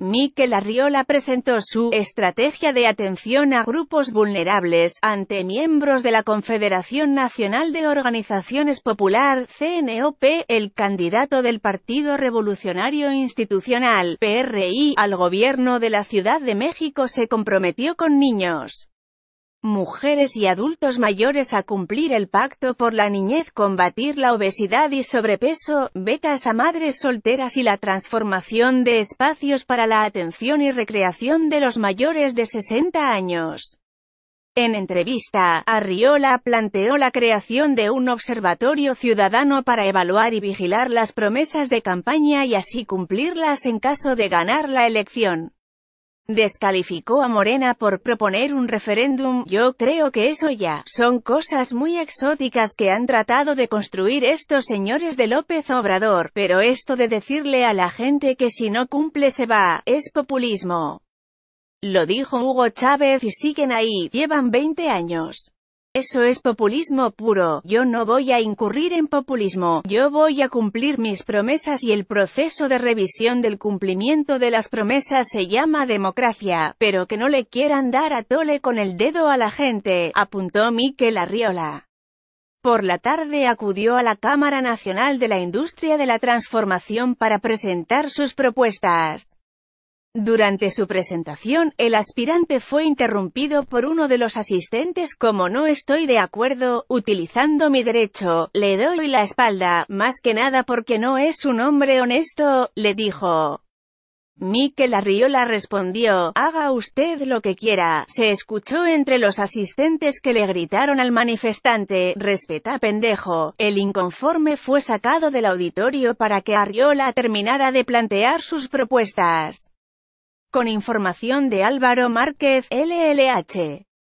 Miquel Arriola presentó su «Estrategia de atención a grupos vulnerables» ante miembros de la Confederación Nacional de Organizaciones Popular, CNOP, el candidato del Partido Revolucionario Institucional, PRI, al gobierno de la Ciudad de México se comprometió con niños mujeres y adultos mayores a cumplir el Pacto por la Niñez, combatir la obesidad y sobrepeso, becas a madres solteras y la transformación de espacios para la atención y recreación de los mayores de 60 años. En entrevista, Arriola planteó la creación de un observatorio ciudadano para evaluar y vigilar las promesas de campaña y así cumplirlas en caso de ganar la elección. Descalificó a Morena por proponer un referéndum, yo creo que eso ya, son cosas muy exóticas que han tratado de construir estos señores de López Obrador, pero esto de decirle a la gente que si no cumple se va, es populismo. Lo dijo Hugo Chávez y siguen ahí, llevan 20 años. Eso es populismo puro, yo no voy a incurrir en populismo, yo voy a cumplir mis promesas y el proceso de revisión del cumplimiento de las promesas se llama democracia, pero que no le quieran dar a tole con el dedo a la gente, apuntó Miquel Arriola. Por la tarde acudió a la Cámara Nacional de la Industria de la Transformación para presentar sus propuestas. Durante su presentación, el aspirante fue interrumpido por uno de los asistentes como no estoy de acuerdo, utilizando mi derecho, le doy la espalda, más que nada porque no es un hombre honesto, le dijo. Miquel Arriola respondió, haga usted lo que quiera, se escuchó entre los asistentes que le gritaron al manifestante, respeta pendejo, el inconforme fue sacado del auditorio para que Arriola terminara de plantear sus propuestas. Con información de Álvaro Márquez, LLH.